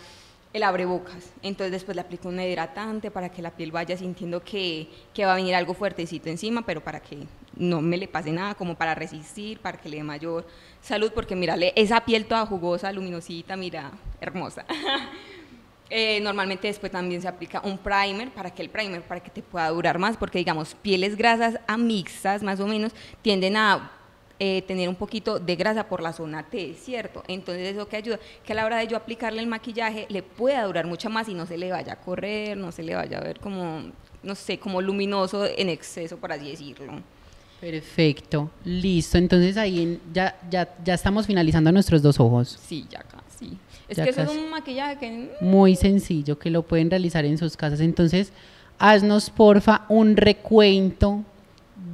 abre bocas, Entonces después le aplico un hidratante para que la piel vaya sintiendo que, va a venir algo fuertecito encima, pero para que no me le pase nada, como para resistir, para que le dé mayor salud, porque mírale, esa piel toda jugosa, luminosita, mira, hermosa. Eh, normalmente después también se aplica un primer, para que el primer, para que te pueda durar más, porque digamos, pieles grasas a mixtas más o menos tienden a eh, tener un poquito de grasa por la zona T, ¿cierto? Entonces eso que ayuda, que a la hora de yo aplicarle el maquillaje le pueda durar mucho más y no se le vaya a correr, no se le vaya a ver como, no sé, como luminoso en exceso, por así decirlo. Perfecto, listo. Entonces ahí ya, ya, ya estamos finalizando nuestros dos ojos. Sí, ya casi. Es que eso es un maquillaje que... Mm. Muy sencillo, que lo pueden realizar en sus casas. Entonces, haznos porfa un recuento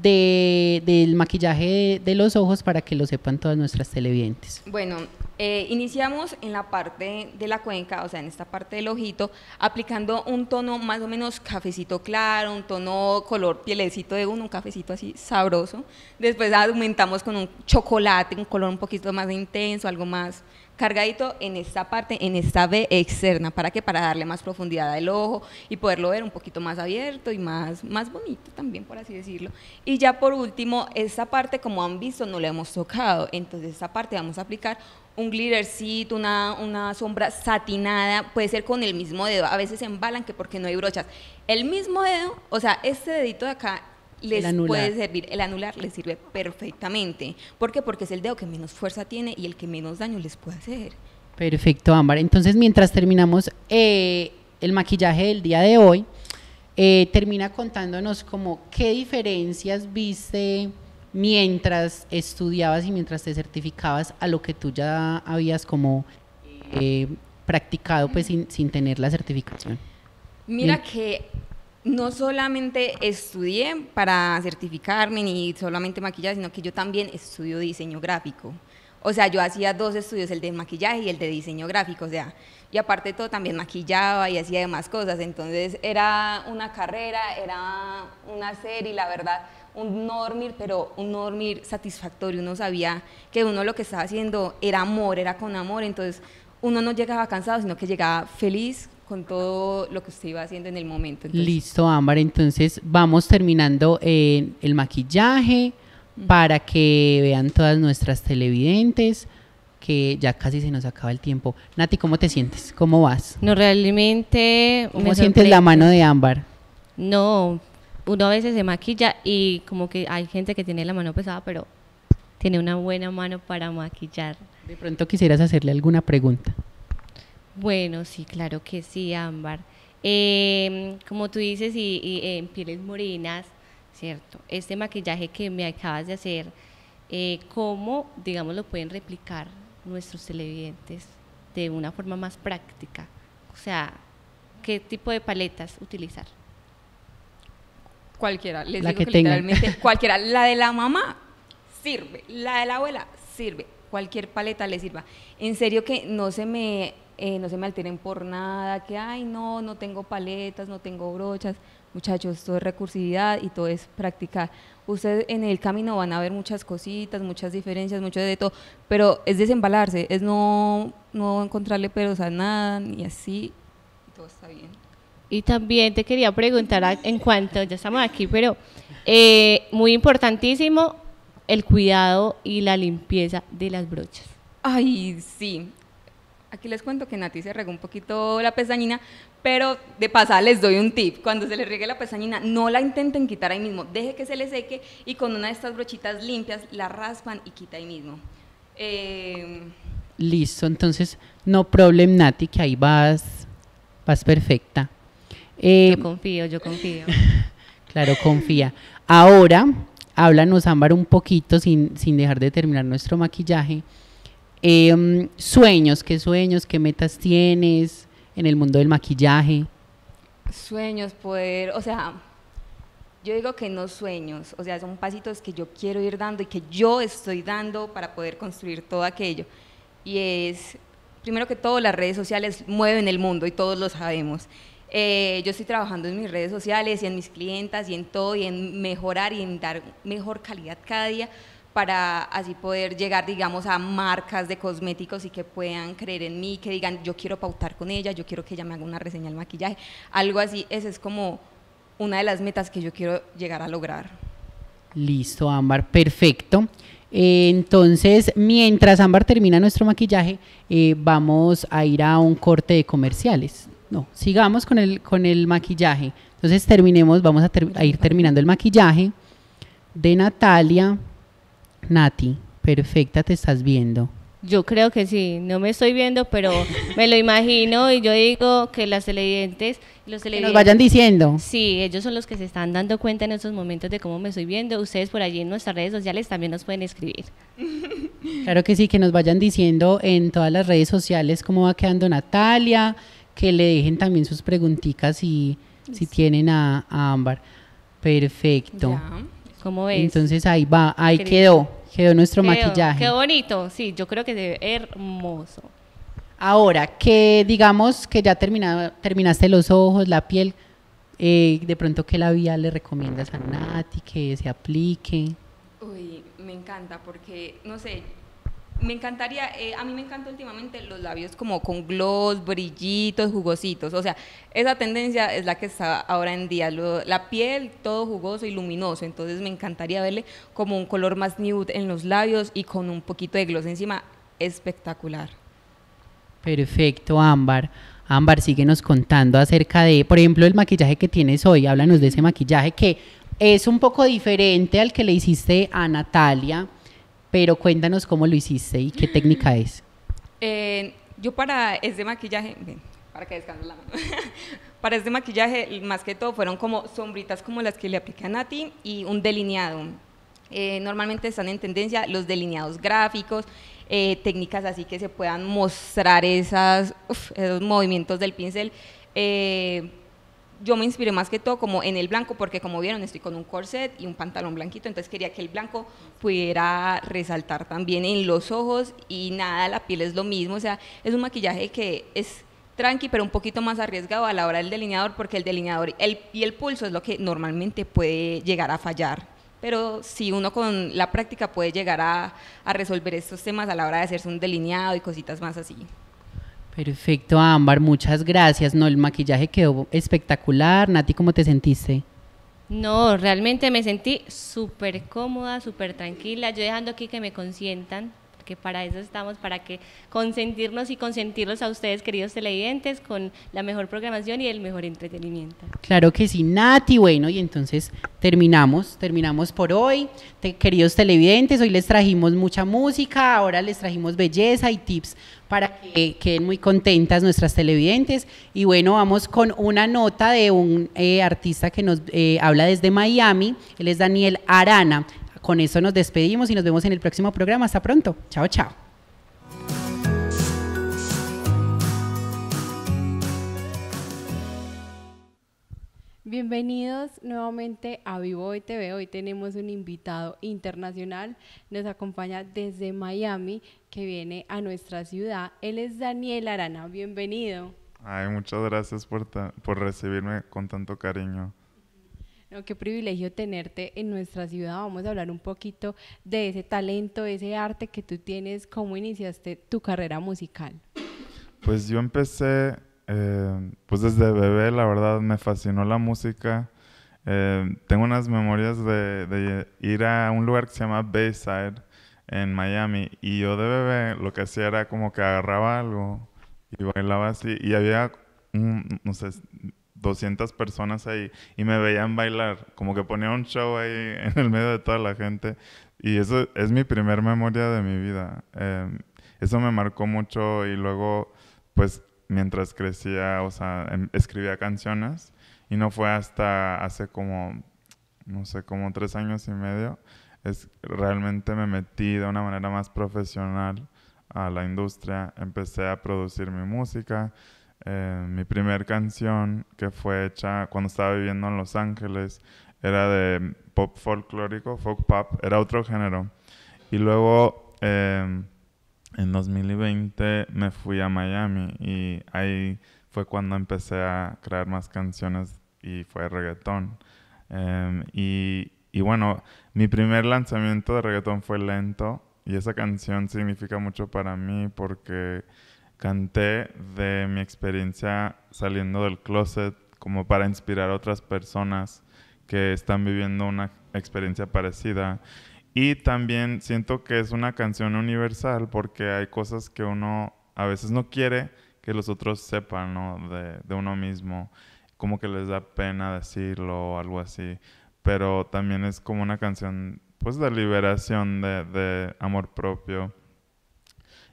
del maquillaje de, los ojos para que lo sepan todas nuestras televidentes. Bueno, eh, iniciamos en la parte de la cuenca, o sea, en esta parte del ojito, aplicando un tono más o menos cafecito claro, un tono color pielecito de uno, un cafecito así sabroso. Después aumentamos con un chocolate, un color un poquito más intenso, algo más cargadito en esta parte, en esta B externa. ¿Para qué? Para darle más profundidad al ojo y poderlo ver un poquito más abierto y más, más bonito también, por así decirlo. Y ya por último, esta parte, como han visto, no la hemos tocado. Entonces, esta parte vamos a aplicar un glittercito, una, una sombra satinada, puede ser con el mismo dedo. A veces se embalan que porque no hay brochas. El mismo dedo, o sea, este dedito de acá les puede servir, el anular les sirve perfectamente. ¿Por qué? Porque es el dedo que menos fuerza tiene y el que menos daño les puede hacer. Perfecto, Ámbar. Entonces, mientras terminamos eh, el maquillaje del día de hoy, eh, termina contándonos como qué diferencias viste mientras estudiabas y mientras te certificabas a lo que tú ya habías como eh, practicado pues sin, sin tener la certificación. Mira que no solamente estudié para certificarme ni solamente maquillaje, sino que yo también estudio diseño gráfico. O sea, yo hacía dos estudios, el de maquillaje y el de diseño gráfico, o sea, y aparte de todo también maquillaba y hacía demás cosas, entonces era una carrera, era una serie, la verdad, un no dormir, pero un no dormir satisfactorio, uno sabía que uno lo que estaba haciendo era amor, era con amor, entonces uno no llegaba cansado, sino que llegaba feliz, con todo lo que usted iba haciendo en el momento. Listo, Ámbar. Entonces vamos terminando eh, el maquillaje para que vean todas nuestras televidentes que ya casi se nos acaba el tiempo. Nati, ¿cómo te sientes? ¿Cómo vas? No, realmente... ¿Cómo sientes la mano de Ámbar? No, uno a veces se maquilla y como que hay gente que tiene la mano pesada, pero tiene una buena mano para maquillar. De pronto quisieras hacerle alguna pregunta. Bueno, sí, claro que sí, Ámbar. Em, como tú dices, y, en pieles morenas, ¿cierto? Este maquillaje que me acabas de hacer, eh, ¿cómo, digamos, lo pueden replicar nuestros televidentes de una forma más práctica? O sea, ¿qué tipo de paletas utilizar? Cualquiera, les la digo que, que literalmente cualquiera, la de la mamá sirve, la de la abuela sirve, cualquier paleta le sirva. En serio que no se me eh, no se me alteren por nada, que ay no, no tengo paletas, no tengo brochas. Muchachos, todo es recursividad y todo es practicar. Ustedes en el camino van a ver muchas cositas, muchas diferencias, mucho de todo, pero es desembalarse, es no, no encontrarle peros a nada, ni así, y todo está bien. Y también te quería preguntar en cuanto, ya estamos aquí, pero eh, muy importantísimo el cuidado y la limpieza de las brochas. Ay, sí, Aquí les cuento que Nati se regó un poquito la pestañina, pero de pasada les doy un tip. Cuando se le riegue la pestañina, no la intenten quitar ahí mismo. Deje que se le seque y con una de estas brochitas limpias la raspan y quita ahí mismo. Eh, Listo, entonces no problem Nati, que ahí vas, vas perfecta. Eh, yo confío, yo confío. claro, confía. Ahora, háblanos Ámbar un poquito sin, sin dejar de terminar nuestro maquillaje Em, sueños, ¿qué sueños, qué metas tienes en el mundo del maquillaje? Sueños, poder, o sea, yo digo que no sueños, o sea, son pasitos que yo quiero ir dando y que yo estoy dando para poder construir todo aquello. Y es, primero que todo, las redes sociales mueven el mundo y todos lo sabemos. Eh, yo estoy trabajando en mis redes sociales y en mis clientas y en todo y en mejorar y en dar mejor calidad cada día para así poder llegar, digamos, a marcas de cosméticos y que puedan creer en mí, que digan, yo quiero pautar con ella, yo quiero que ella me haga una reseña el maquillaje, algo así, esa es como una de las metas que yo quiero llegar a lograr. Listo, Ámbar, perfecto. Entonces, mientras Ámbar termina nuestro maquillaje, eh, vamos a ir a un corte de comerciales. No, sigamos con el, con el maquillaje. Entonces, terminemos, vamos a ir terminando el maquillaje de Natalia. Nati, perfecta te estás viendo. Yo creo que sí, no me estoy viendo, pero me lo imagino y yo digo que las televidentes, los televidentes... Que nos vayan diciendo. Sí, ellos son los que se están dando cuenta en estos momentos de cómo me estoy viendo. Ustedes por allí en nuestras redes sociales también nos pueden escribir. Claro que sí, que nos vayan diciendo en todas las redes sociales cómo va quedando Natalia, que le dejen también sus preguntitas si, si tienen a, Ámbar. Perfecto. ¿Cómo ves? Entonces ahí va, ahí quedó, quedó nuestro maquillaje. Qué bonito, sí, yo creo que se hermoso. Ahora, que digamos que ya terminaste los ojos, la piel, eh, de pronto, ¿qué labial le recomiendas a Nati que se aplique? Uy, me encanta porque, no sé, me encantaría, eh, a mí me encanta últimamente los labios como con gloss, brillitos, jugositos. O sea, esa tendencia es la que está ahora en día. la piel todo jugoso y luminoso. Entonces me encantaría verle como un color más nude en los labios y con un poquito de gloss encima. Espectacular. Perfecto, Ámbar. Ámbar, síguenos contando acerca de, por ejemplo, el maquillaje que tienes hoy. Háblanos de ese maquillaje que es un poco diferente al que le hiciste a Natalia pero cuéntanos cómo lo hiciste y qué técnica es. Eh, yo para este maquillaje, para que descanse la mano, para este maquillaje más que todo fueron como sombritas como las que le aplican a ti y un delineado. Eh, normalmente están en tendencia los delineados gráficos, eh, técnicas así que se puedan mostrar esos movimientos del pincel yo me inspiré más que todo como en el blanco, porque como vieron, estoy con un corset y un pantalón blanquito, entonces quería que el blanco pudiera resaltar también en los ojos y nada, la piel es lo mismo, o sea, es un maquillaje que es tranqui, pero un poquito más arriesgado a la hora del delineador, porque el delineador el, y el pulso es lo que normalmente puede llegar a fallar. Pero si uno con la práctica puede llegar a, a resolver estos temas a la hora de hacerse un delineado y cositas más así. Perfecto, Ámbar, muchas gracias. No, el maquillaje quedó espectacular. Nati, ¿cómo te sentiste? No, realmente me sentí súper cómoda, súper tranquila. Yo dejando aquí que me consientan, porque para eso estamos, para que consentirnos y consentirlos a ustedes, queridos televidentes, con la mejor programación y el mejor entretenimiento. Claro que sí, Nati. Bueno, y entonces terminamos, terminamos por hoy. queridos televidentes, hoy les trajimos mucha música, ahora les trajimos belleza y tips para que queden muy contentas nuestras televidentes. Y bueno, vamos con una nota de un eh, artista que nos eh, habla desde Miami, él es Daniel Arana. Con eso nos despedimos y nos vemos en el próximo programa. Hasta pronto. Chao, chao. Bienvenidos nuevamente a Vivo Hoy TV. Hoy tenemos un invitado internacional. Nos acompaña desde Miami, que viene a nuestra ciudad. Él es Daniel Arana. Bienvenido. Ay, muchas gracias por, por recibirme con tanto cariño. No, qué privilegio tenerte en nuestra ciudad. Vamos a hablar un poquito de ese talento, ese arte que tú tienes. ¿Cómo iniciaste tu carrera musical? Pues yo empecé eh, pues desde bebé la verdad me fascinó la música. Eh, tengo unas memorias de, ir a un lugar que se llama Bayside en Miami y yo de bebé lo que hacía era como que agarraba algo y bailaba así y había, no sé, 200 personas ahí y me veían bailar, como que ponía un show ahí en el medio de toda la gente y eso es mi primer memoria de mi vida. Eh, eso me marcó mucho y luego pues mientras crecía, o sea, em, escribía canciones y no fue hasta hace como, no sé, como tres años y medio, es, realmente me metí de una manera más profesional a la industria, empecé a producir mi música. Eh, mi primer canción que fue hecha cuando estaba viviendo en Los Ángeles era de pop folclórico, folk pop, era otro género. Y luego em, en 2020 me fui a Miami y ahí fue cuando empecé a crear más canciones y fue reggaetón. Em, y, y, bueno, mi primer lanzamiento de reggaetón fue lento y esa canción significa mucho para mí porque canté de mi experiencia saliendo del closet como para inspirar a otras personas que están viviendo una experiencia parecida y también siento que es una canción universal porque hay cosas que uno a veces no quiere que los otros sepan, De, de uno mismo, como que les da pena decirlo o algo así. Pero también es como una canción, pues, de liberación, de, amor propio.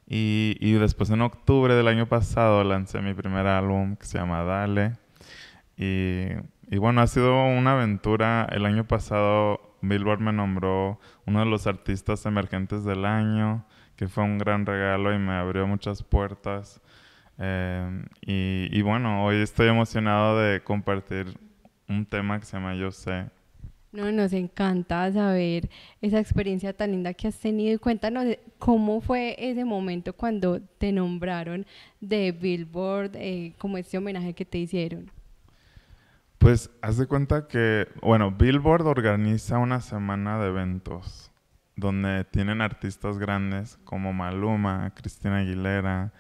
Y, y, después en octubre del año pasado lancé mi primer álbum que se llama Dale. Y, y bueno, ha sido una aventura. El año pasado Billboard me nombró uno de los artistas emergentes del año, que fue un gran regalo y me abrió muchas puertas. Eh, y, bueno, hoy estoy emocionado de compartir un tema que se llama Yo sé. No, nos encanta saber esa experiencia tan linda que has tenido cuéntanos cómo fue ese momento cuando te nombraron de Billboard, eh, como este homenaje que te hicieron. Pues haz de cuenta que, bueno, Billboard organiza una semana de eventos donde tienen artistas grandes como Maluma, Cristina Aguilera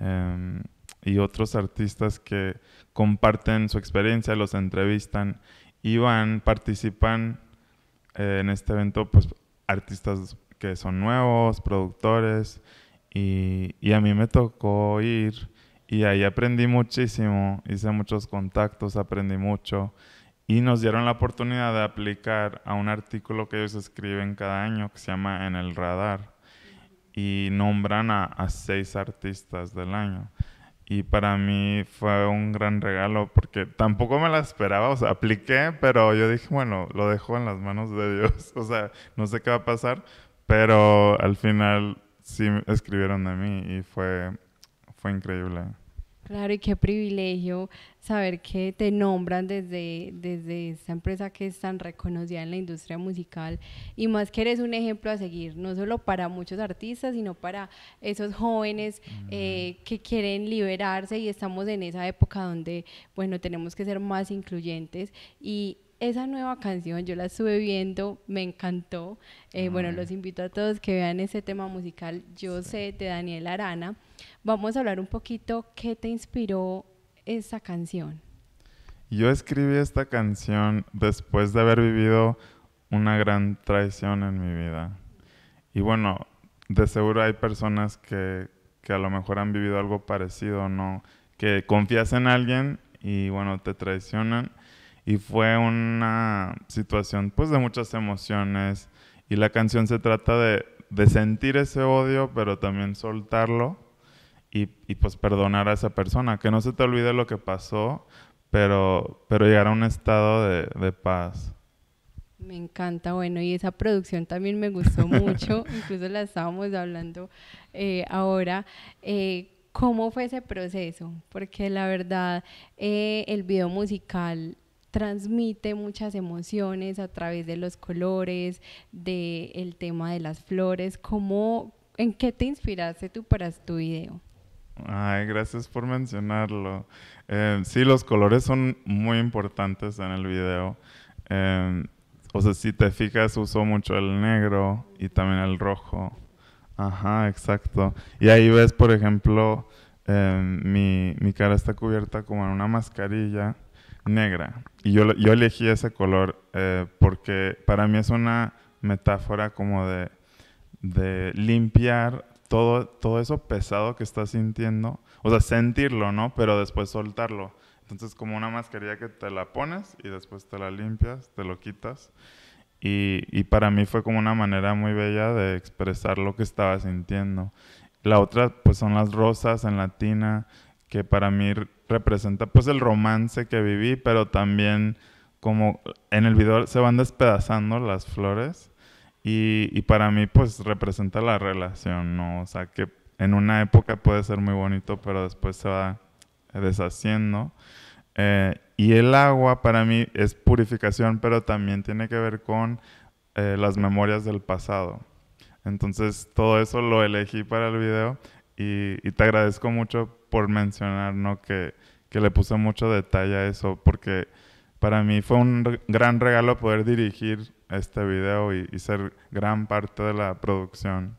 em, y otros artistas que comparten su experiencia, los entrevistan y van, participan eh, en este evento, pues artistas que son nuevos, productores y, y a mí me tocó ir y ahí aprendí muchísimo, hice muchos contactos, aprendí mucho. Y nos dieron la oportunidad de aplicar a un artículo que ellos escriben cada año que se llama En el Radar. Y nombran a, seis artistas del año. Y para mí fue un gran regalo porque tampoco me la esperaba. O sea, apliqué, pero yo dije, bueno, lo dejo en las manos de Dios. O sea, no sé qué va a pasar, pero al final sí escribieron de mí y fue increíble. Claro, y qué privilegio saber que te nombran desde, desde esta empresa que es tan reconocida en la industria musical y más que eres un ejemplo a seguir, no solo para muchos artistas, sino para esos jóvenes eh, que quieren liberarse y estamos en esa época donde, bueno, tenemos que ser más incluyentes y, esa nueva canción, yo la estuve viendo, me encantó. Eh, bueno, los invito a todos que vean ese tema musical. Yo sé de Daniel Arana. Vamos a hablar un poquito qué te inspiró esa canción. Yo escribí esta canción después de haber vivido una gran traición en mi vida. Y bueno, de seguro hay personas que, a lo mejor han vivido algo parecido, ¿no? Que confías en alguien y bueno, te traicionan. Y fue una situación pues de muchas emociones. Y la canción se trata de sentir ese odio, pero también soltarlo y, pues perdonar a esa persona, que no se te olvide lo que pasó, pero, pero llegar a un estado de, paz. Me encanta, bueno, y esa producción también me gustó mucho, incluso la estábamos hablando eh, ahora. Eh, ¿Cómo fue ese proceso? Porque la verdad, eh, el video musical transmite muchas emociones a través de los colores, del el tema de las flores. ¿Cómo, ¿En qué te inspiraste tú para tu video? Ay, gracias por mencionarlo. Eh, sí, los colores son muy importantes en el video. Eh, o sea, si te fijas, uso mucho el negro y también el rojo. Ajá, exacto. Y ahí ves, por ejemplo, eh, mi, cara está cubierta como en una mascarilla negra. Y yo, elegí ese color porque para mí es una metáfora como de, de limpiar todo, eso pesado que estás sintiendo, o sea, sentirlo, ¿no? Pero después soltarlo. Entonces, como una mascarilla que te la pones y después te la limpias, te lo quitas. Y, para mí fue como una manera muy bella de expresar lo que estaba sintiendo. La otra, pues son las rosas en latina que para mí representa pues el romance que viví, pero también como en el video se van despedazando las flores y, para mí, pues representa la relación, ¿no? O sea, que en una época puede ser muy bonito, pero después se va deshaciendo. Eh, y el agua para mí es purificación, pero también tiene que ver con eh, las memorias del pasado. Entonces, todo eso lo elegí para el video y, te agradezco mucho por mencionar, ¿no? Que, que le puse mucho detalle a eso, porque para mí fue un gran regalo poder dirigir este video y, ser gran parte de la producción.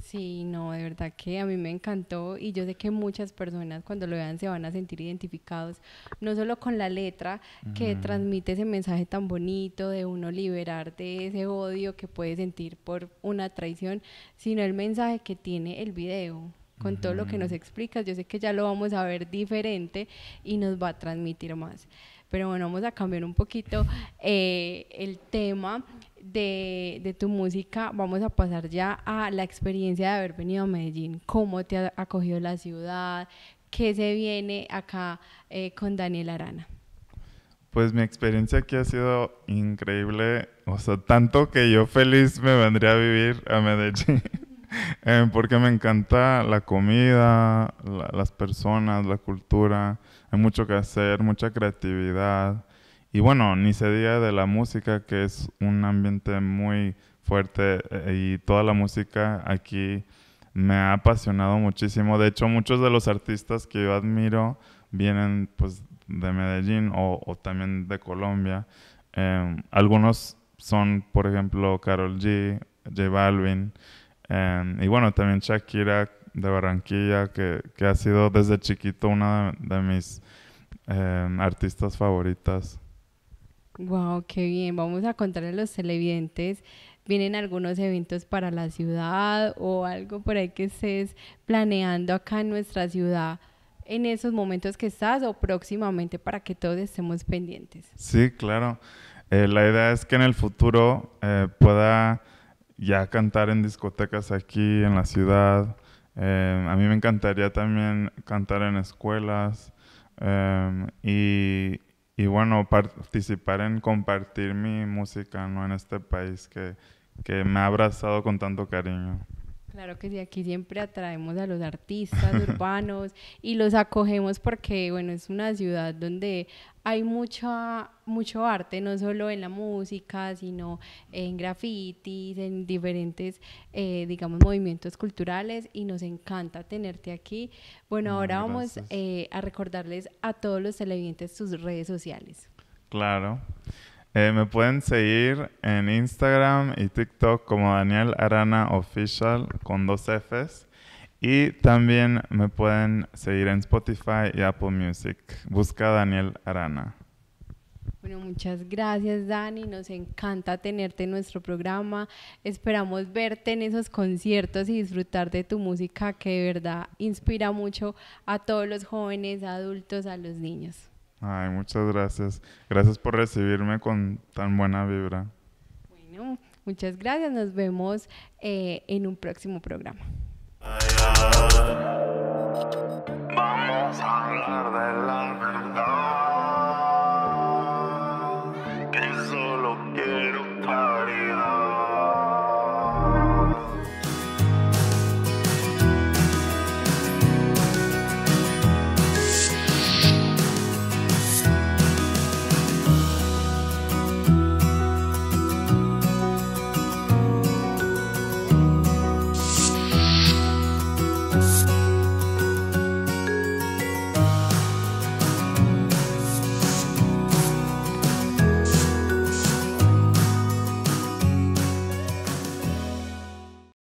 Sí, no, de verdad que a mí me encantó y yo sé que muchas personas cuando lo vean se van a sentir identificados, no solo con la letra que transmite ese mensaje tan bonito de uno liberar de ese odio que puede sentir por una traición, sino el mensaje que tiene el video. Con todo lo que nos explicas, yo sé que ya lo vamos a ver diferente y nos va a transmitir más. Pero bueno, vamos a cambiar un poquito eh, el tema de, tu música. Vamos a pasar ya a la experiencia de haber venido a Medellín. ¿Cómo te ha acogido la ciudad? ¿Qué se viene acá eh, con Daniel Arana? Pues mi experiencia aquí ha sido increíble, o sea, tanto que yo feliz me vendría a vivir a Medellín, eh, porque me encanta la comida, las personas, la cultura, hay mucho que hacer, mucha creatividad. Y bueno, ni se diga de la música, que es un ambiente muy fuerte eh, y toda la música aquí me ha apasionado muchísimo. De hecho, muchos de los artistas que yo admiro vienen pues de Medellín o, también de Colombia. Em, algunos son, por ejemplo, Carol G, J Balvin, em, y bueno, también Shakira de Barranquilla, que, ha sido desde chiquito una de mis Em, artistas favoritas. Wow, qué bien. Vamos a contarle a los televidentes. ¿Vienen algunos eventos para la ciudad o algo por ahí que estés planeando acá en nuestra ciudad en esos momentos que estás o próximamente para que todos estemos pendientes? Sí, claro. Eh, la idea es que en el futuro eh, pueda ya cantar en discotecas aquí en la ciudad. Eh, a mí me encantaría también cantar en escuelas. Em, y, y, bueno, participar en compartir mi música en este país que me ha abrazado con tanto cariño. Claro que sí, aquí siempre atraemos a los artistas urbanos y los acogemos porque, bueno, es una ciudad donde hay mucha, mucho arte, no solo en la música, sino en grafitis, en diferentes, eh, digamos, movimientos culturales y nos encanta tenerte aquí. Bueno, ahora vamos eh, a recordarles a todos los televidentes sus redes sociales. Claro. Eh, me pueden seguir en Instagram y TikTok como Daniel Arana Official con dos Fs. Y también me pueden seguir en Spotify y Apple Music. Busca Daniel Arana. Bueno, muchas gracias Dani, nos encanta tenerte en nuestro programa, esperamos verte en esos conciertos y disfrutar de tu música que de verdad inspira mucho a todos los jóvenes, adultos, a los niños. Ay, muchas gracias. Gracias por recibirme con tan buena vibra. Bueno, muchas gracias. Nos vemos eh, en un próximo programa. Vamos a hablar de la verdad.